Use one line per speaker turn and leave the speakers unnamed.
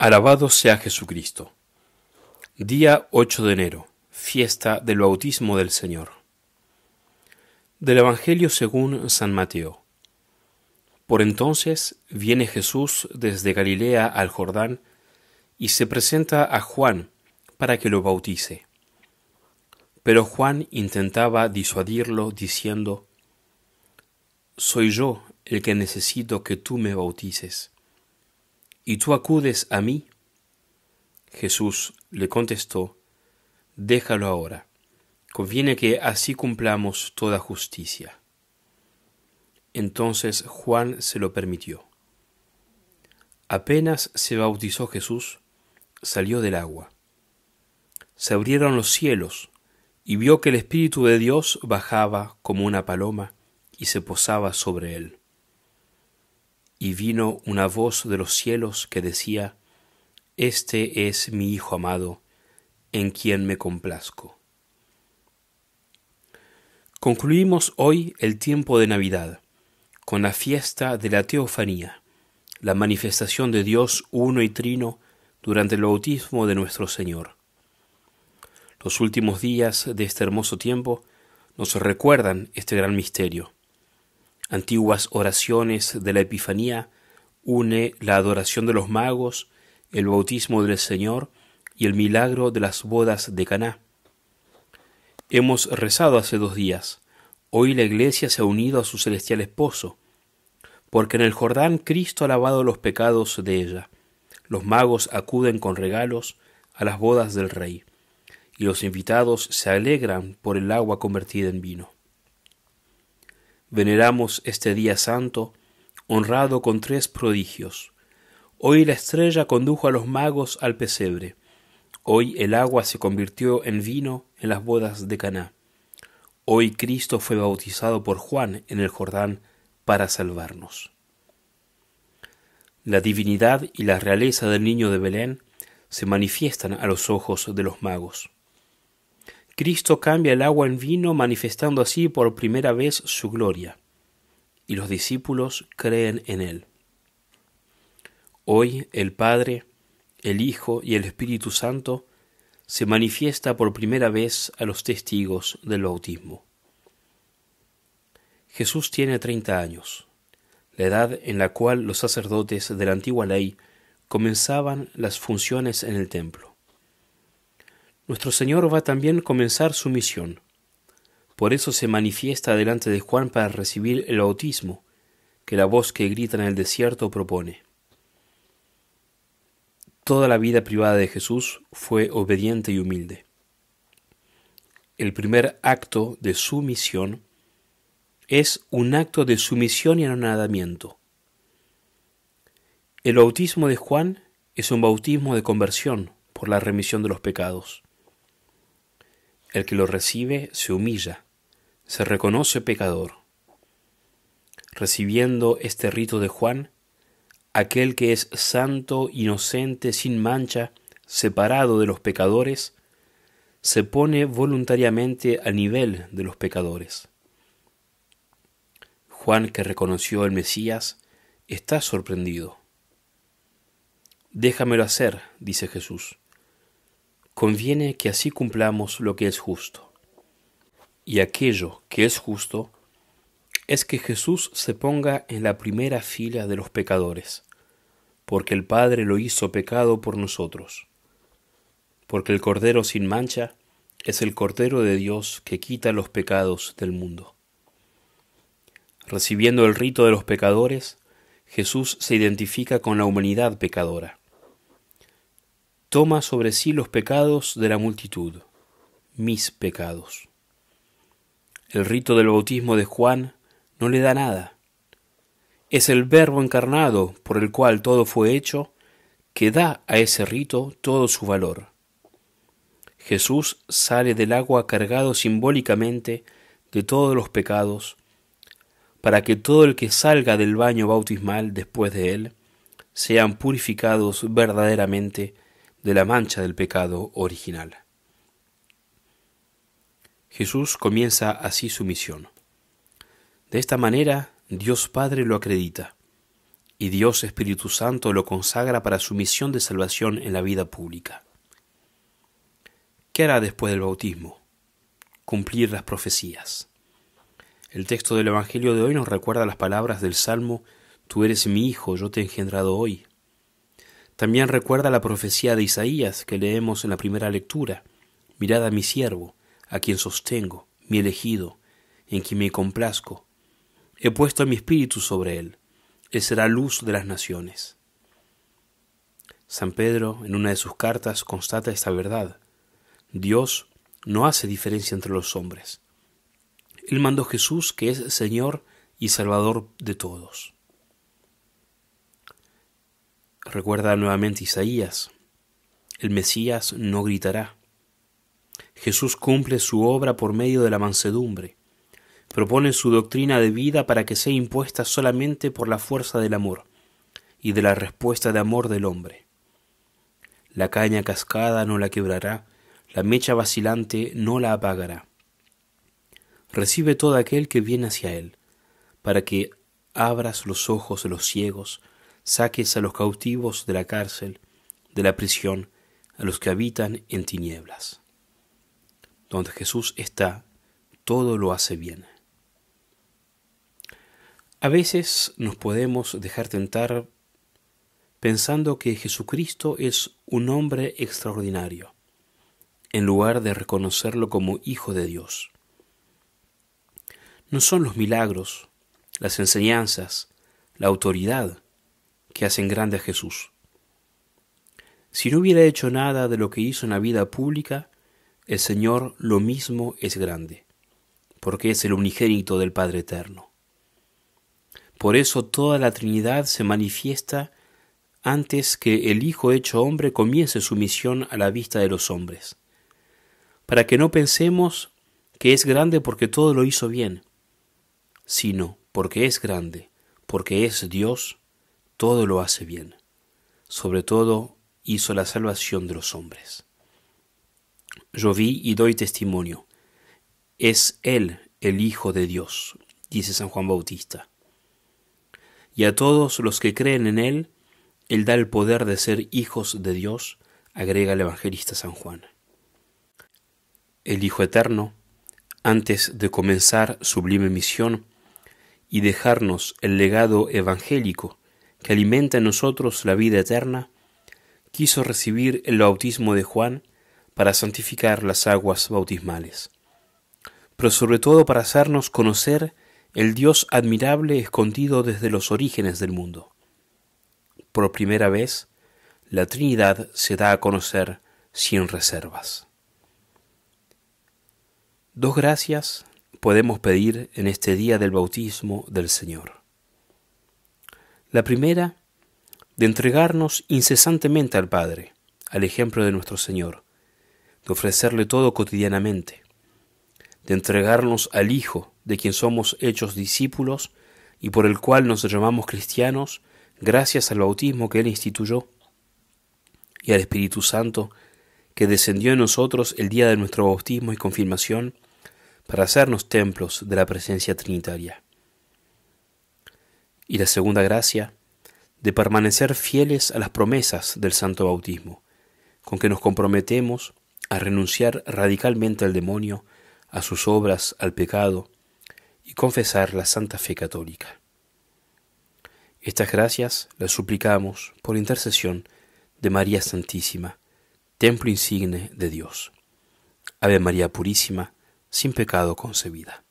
Alabado sea Jesucristo. Día 8 de enero, fiesta del bautismo del Señor. Del Evangelio según San Mateo. Por entonces viene Jesús desde Galilea al Jordán y se presenta a Juan para que lo bautice. Pero Juan intentaba disuadirlo diciendo, Soy yo el que necesito que tú me bautices ¿Y tú acudes a mí? Jesús le contestó, Déjalo ahora, conviene que así cumplamos toda justicia. Entonces Juan se lo permitió. Apenas se bautizó Jesús, salió del agua. Se abrieron los cielos y vio que el Espíritu de Dios bajaba como una paloma y se posaba sobre él y vino una voz de los cielos que decía, Este es mi Hijo amado, en quien me complazco. Concluimos hoy el tiempo de Navidad con la fiesta de la Teofanía, la manifestación de Dios uno y trino durante el bautismo de nuestro Señor. Los últimos días de este hermoso tiempo nos recuerdan este gran misterio antiguas oraciones de la Epifanía, une la adoración de los magos, el bautismo del Señor y el milagro de las bodas de Caná. Hemos rezado hace dos días. Hoy la Iglesia se ha unido a su celestial esposo, porque en el Jordán Cristo ha lavado los pecados de ella. Los magos acuden con regalos a las bodas del Rey, y los invitados se alegran por el agua convertida en vino. Veneramos este día santo, honrado con tres prodigios. Hoy la estrella condujo a los magos al pesebre. Hoy el agua se convirtió en vino en las bodas de Caná. Hoy Cristo fue bautizado por Juan en el Jordán para salvarnos. La divinidad y la realeza del niño de Belén se manifiestan a los ojos de los magos. Cristo cambia el agua en vino, manifestando así por primera vez su gloria, y los discípulos creen en él. Hoy el Padre, el Hijo y el Espíritu Santo se manifiesta por primera vez a los testigos del bautismo. Jesús tiene treinta años, la edad en la cual los sacerdotes de la antigua ley comenzaban las funciones en el templo nuestro Señor va también a comenzar su misión. Por eso se manifiesta delante de Juan para recibir el bautismo, que la voz que grita en el desierto propone. Toda la vida privada de Jesús fue obediente y humilde. El primer acto de su misión es un acto de sumisión y anonadamiento. El bautismo de Juan es un bautismo de conversión por la remisión de los pecados. El que lo recibe se humilla, se reconoce pecador. Recibiendo este rito de Juan, aquel que es santo, inocente, sin mancha, separado de los pecadores, se pone voluntariamente al nivel de los pecadores. Juan, que reconoció el Mesías, está sorprendido. Déjamelo hacer, dice Jesús conviene que así cumplamos lo que es justo. Y aquello que es justo es que Jesús se ponga en la primera fila de los pecadores, porque el Padre lo hizo pecado por nosotros, porque el Cordero sin mancha es el Cordero de Dios que quita los pecados del mundo. Recibiendo el rito de los pecadores, Jesús se identifica con la humanidad pecadora toma sobre sí los pecados de la multitud, mis pecados. El rito del bautismo de Juan no le da nada. Es el verbo encarnado por el cual todo fue hecho que da a ese rito todo su valor. Jesús sale del agua cargado simbólicamente de todos los pecados, para que todo el que salga del baño bautismal después de él sean purificados verdaderamente de la mancha del pecado original. Jesús comienza así su misión. De esta manera Dios Padre lo acredita y Dios Espíritu Santo lo consagra para su misión de salvación en la vida pública. ¿Qué hará después del bautismo? Cumplir las profecías. El texto del Evangelio de hoy nos recuerda las palabras del Salmo Tú eres mi hijo, yo te he engendrado hoy. También recuerda la profecía de Isaías que leemos en la primera lectura. Mirad a mi siervo, a quien sostengo, mi elegido, en quien me complazco. He puesto mi espíritu sobre él. Él será luz de las naciones. San Pedro, en una de sus cartas, constata esta verdad. Dios no hace diferencia entre los hombres. Él mandó Jesús, que es Señor y Salvador de todos. Recuerda nuevamente Isaías, el Mesías no gritará. Jesús cumple su obra por medio de la mansedumbre, propone su doctrina de vida para que sea impuesta solamente por la fuerza del amor y de la respuesta de amor del hombre. La caña cascada no la quebrará, la mecha vacilante no la apagará. Recibe todo aquel que viene hacia él, para que abras los ojos de los ciegos, saques a los cautivos de la cárcel, de la prisión, a los que habitan en tinieblas. Donde Jesús está, todo lo hace bien. A veces nos podemos dejar tentar pensando que Jesucristo es un hombre extraordinario, en lugar de reconocerlo como Hijo de Dios. No son los milagros, las enseñanzas, la autoridad, que hacen grande a Jesús. Si no hubiera hecho nada de lo que hizo en la vida pública, el Señor lo mismo es grande, porque es el unigénito del Padre Eterno. Por eso toda la Trinidad se manifiesta antes que el Hijo hecho hombre comience su misión a la vista de los hombres, para que no pensemos que es grande porque todo lo hizo bien, sino porque es grande, porque es Dios todo lo hace bien. Sobre todo hizo la salvación de los hombres. Yo vi y doy testimonio. Es Él el Hijo de Dios, dice San Juan Bautista. Y a todos los que creen en Él, Él da el poder de ser hijos de Dios, agrega el evangelista San Juan. El Hijo Eterno, antes de comenzar sublime misión y dejarnos el legado evangélico que alimenta en nosotros la vida eterna, quiso recibir el bautismo de Juan para santificar las aguas bautismales, pero sobre todo para hacernos conocer el Dios admirable escondido desde los orígenes del mundo. Por primera vez, la Trinidad se da a conocer sin reservas. Dos gracias podemos pedir en este día del bautismo del Señor. La primera, de entregarnos incesantemente al Padre, al ejemplo de nuestro Señor, de ofrecerle todo cotidianamente, de entregarnos al Hijo, de quien somos hechos discípulos y por el cual nos llamamos cristianos, gracias al bautismo que Él instituyó, y al Espíritu Santo, que descendió en nosotros el día de nuestro bautismo y confirmación, para hacernos templos de la presencia trinitaria y la segunda gracia de permanecer fieles a las promesas del santo bautismo, con que nos comprometemos a renunciar radicalmente al demonio, a sus obras, al pecado, y confesar la santa fe católica. Estas gracias las suplicamos por intercesión de María Santísima, templo insigne de Dios. Ave María Purísima, sin pecado concebida.